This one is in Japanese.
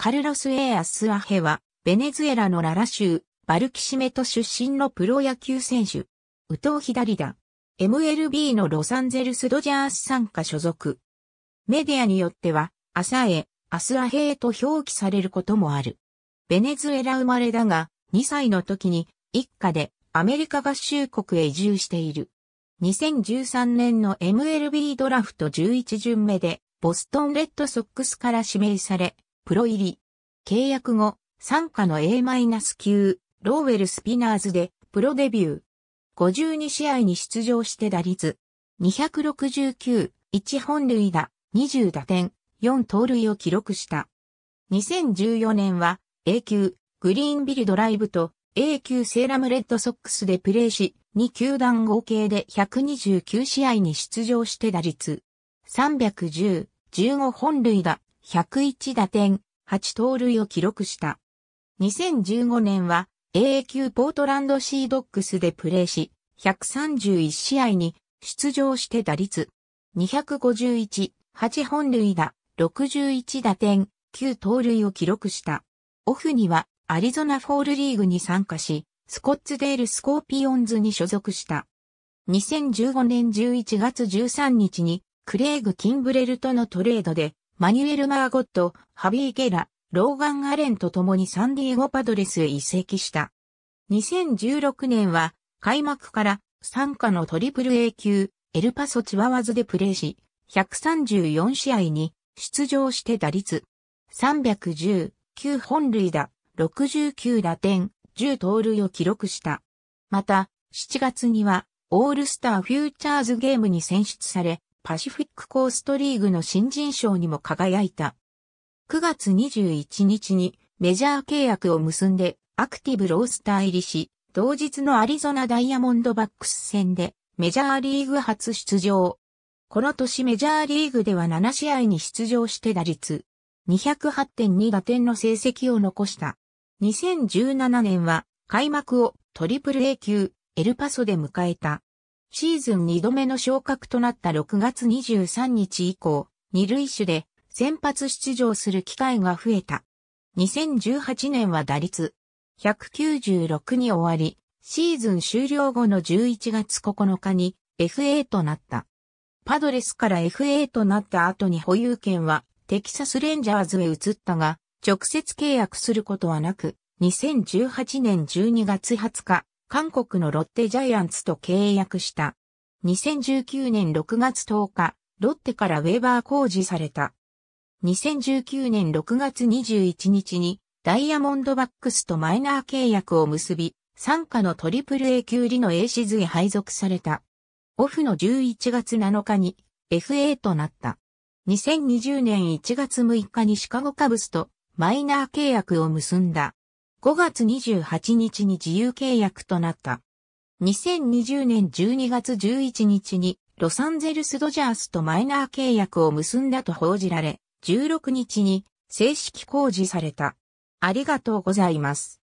カルロス・エアス・アヘは、ベネズエラのララ州、バルキシメト出身のプロ野球選手。右投左打。MLB のロサンゼルス・ドジャース参加所属。メディアによっては、アサエ、アスアヘと表記されることもある。ベネズエラ生まれだが、2歳の時に、一家でアメリカ合衆国へ移住している。2013年の MLB ドラフト11巡目で、ボストンレッドソックスから指名され、プロ入り。契約後、参加の A- 級、ローウェルスピナーズで、プロデビュー。52試合に出場して打率、269、1本塁打、20打点、4盗塁を記録した。2014年は、A 級、グリーンビルドライブと、A 級セーラムレッドソックスでプレーし、2球団合計で129試合に出場して打率、310、15本塁打、101打点、8盗塁を記録した。2015年は AA 級ポートランドシードックスでプレーし、131試合に出場して打率251、8本塁打、61打点、9盗塁を記録した。オフにはアリゾナフォールリーグに参加し、スコッツデールスコーピオンズに所属した。2015年11月13日にクレイグ・キンブレルとのトレードでマニュエル・マーゴット、ハビー・ゲラ、ローガン・アレンと共にサンディエゴ・パドレスへ移籍した。2016年は開幕から参加のトリプル A 級、エルパソ・チワワズでプレーし、134試合に出場して打率3 1 9本塁打、69打点、10盗塁を記録した。また、7月にはオールスター・フューチャーズゲームに選出され、パシフィックコーストリーグの新人賞にも輝いた。9月21日にメジャー契約を結んでアクティブロースター入りし、同日のアリゾナダイヤモンドバックス戦でメジャーリーグ初出場。この年メジャーリーグでは7試合に出場して打率208.2打点の成績を残した。2017年は開幕をトリプル A 級エルパソで迎えた。シーズン2度目の昇格となった6月23日以降、二塁手で先発出場する機会が増えた。2018年は打率196に終わり、シーズン終了後の11月9日に FA となった。パドレスから FA となった後に保有権はテキサスレンジャーズへ移ったが、直接契約することはなく、2018年12月20日、韓国のロッテジャイアンツと契約した。2019年6月10日、ロッテからウェーバー工事された。2019年6月21日にダイヤモンドバックスとマイナー契約を結び、参加のトリプル A 級リの A シズへ配属された。オフの11月7日に FA となった。2020年1月6日にシカゴカブスとマイナー契約を結んだ。5月28日に自由契約となった。2020年12月11日にロサンゼルスドジャースとマイナー契約を結んだと報じられ、16日に正式公示された。ありがとうございます。